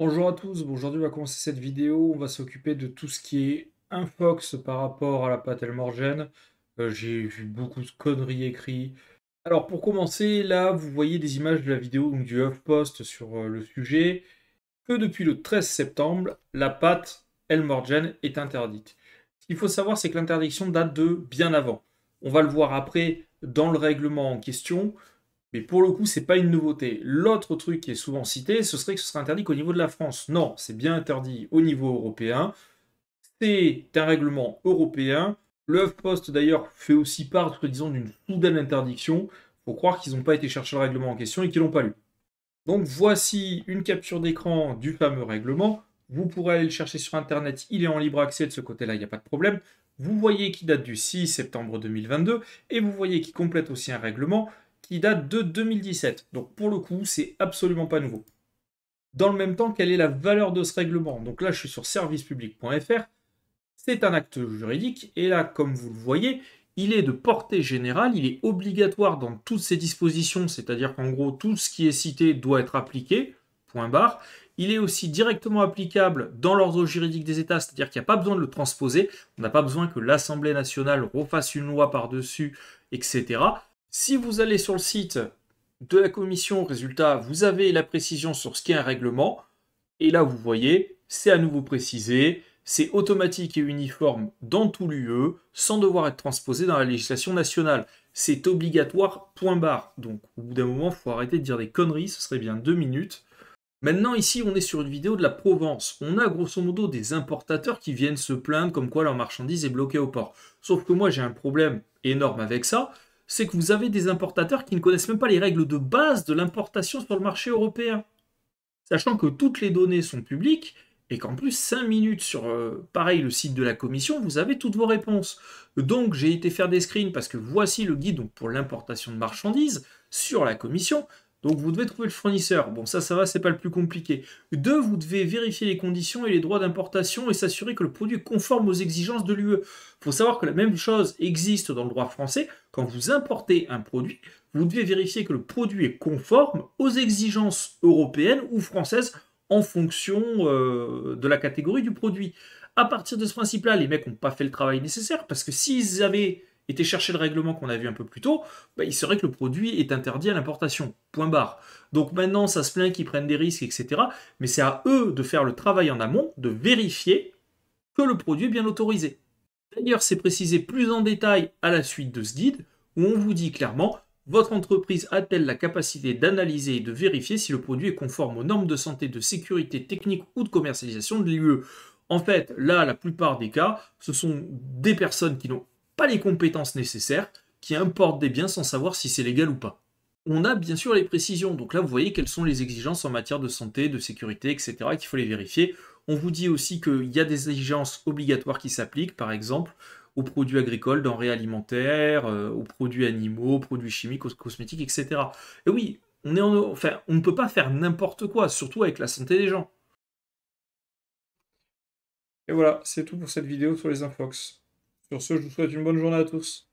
Bonjour à tous, aujourd'hui on va commencer cette vidéo, on va s'occuper de tout ce qui est infox par rapport à la pâte Elmorgen. Euh, j'ai vu beaucoup de conneries écrites. Alors pour commencer, là vous voyez des images de la vidéo donc du HuffPost sur euh, le sujet, que depuis le 13 septembre, la pâte Elmorgen est interdite. Ce qu'il faut savoir c'est que l'interdiction date de bien avant. On va le voir après dans le règlement en question. Mais pour le coup, ce n'est pas une nouveauté. L'autre truc qui est souvent cité, ce serait que ce serait interdit qu'au niveau de la France. Non, c'est bien interdit au niveau européen. C'est un règlement européen. Le post d'ailleurs fait aussi part, disons, d'une soudaine interdiction. Il Faut croire qu'ils n'ont pas été chercher le règlement en question et qu'ils l'ont pas lu. Donc voici une capture d'écran du fameux règlement. Vous pourrez aller le chercher sur Internet, il est en libre accès de ce côté-là, il n'y a pas de problème. Vous voyez qu'il date du 6 septembre 2022 et vous voyez qu'il complète aussi un règlement qui date de 2017. Donc pour le coup, c'est absolument pas nouveau. Dans le même temps, quelle est la valeur de ce règlement Donc là, je suis sur servicepublic.fr. C'est un acte juridique et là, comme vous le voyez, il est de portée générale, il est obligatoire dans toutes ses dispositions, c'est-à-dire qu'en gros, tout ce qui est cité doit être appliqué, point barre. Il est aussi directement applicable dans l'ordre juridique des États, c'est-à-dire qu'il n'y a pas besoin de le transposer, on n'a pas besoin que l'Assemblée nationale refasse une loi par-dessus, etc. Si vous allez sur le site de la commission, résultat, vous avez la précision sur ce qu'est un règlement. Et là, vous voyez, c'est à nouveau précisé, c'est automatique et uniforme dans tout l'UE, sans devoir être transposé dans la législation nationale. C'est obligatoire, point barre. Donc, au bout d'un moment, il faut arrêter de dire des conneries, ce serait bien deux minutes. Maintenant, ici, on est sur une vidéo de la Provence. On a grosso modo des importateurs qui viennent se plaindre comme quoi leur marchandise est bloquée au port. Sauf que moi, j'ai un problème énorme avec ça, c'est que vous avez des importateurs qui ne connaissent même pas les règles de base de l'importation sur le marché européen. Sachant que toutes les données sont publiques et qu'en plus 5 minutes sur euh, pareil le site de la commission, vous avez toutes vos réponses. Donc j'ai été faire des screens parce que voici le guide pour l'importation de marchandises sur la commission. Donc vous devez trouver le fournisseur. Bon, ça, ça va, c'est pas le plus compliqué. Deux, vous devez vérifier les conditions et les droits d'importation et s'assurer que le produit est conforme aux exigences de l'UE. Il faut savoir que la même chose existe dans le droit français. Quand vous importez un produit, vous devez vérifier que le produit est conforme aux exigences européennes ou françaises en fonction euh, de la catégorie du produit. À partir de ce principe-là, les mecs n'ont pas fait le travail nécessaire parce que s'ils avaient était chercher le règlement qu'on a vu un peu plus tôt, bah, il serait que le produit est interdit à l'importation. Point barre. Donc maintenant, ça se plaint qu'ils prennent des risques, etc. Mais c'est à eux de faire le travail en amont, de vérifier que le produit est bien autorisé. D'ailleurs, c'est précisé plus en détail à la suite de ce guide, où on vous dit clairement, votre entreprise a-t-elle la capacité d'analyser et de vérifier si le produit est conforme aux normes de santé, de sécurité technique ou de commercialisation de l'UE en fait, là, la plupart des cas, ce sont des personnes qui n'ont pas les compétences nécessaires, qui importent des biens sans savoir si c'est légal ou pas. On a bien sûr les précisions, donc là vous voyez quelles sont les exigences en matière de santé, de sécurité, etc. qu'il faut les vérifier. On vous dit aussi qu'il y a des exigences obligatoires qui s'appliquent, par exemple aux produits agricoles, denrées alimentaires, euh, aux produits animaux, aux produits chimiques, aux cosmétiques, etc. Et oui, on, on ne peut pas faire n'importe quoi, surtout avec la santé des gens. Et voilà, c'est tout pour cette vidéo sur les Infox. Sur ce, je vous souhaite une bonne journée à tous.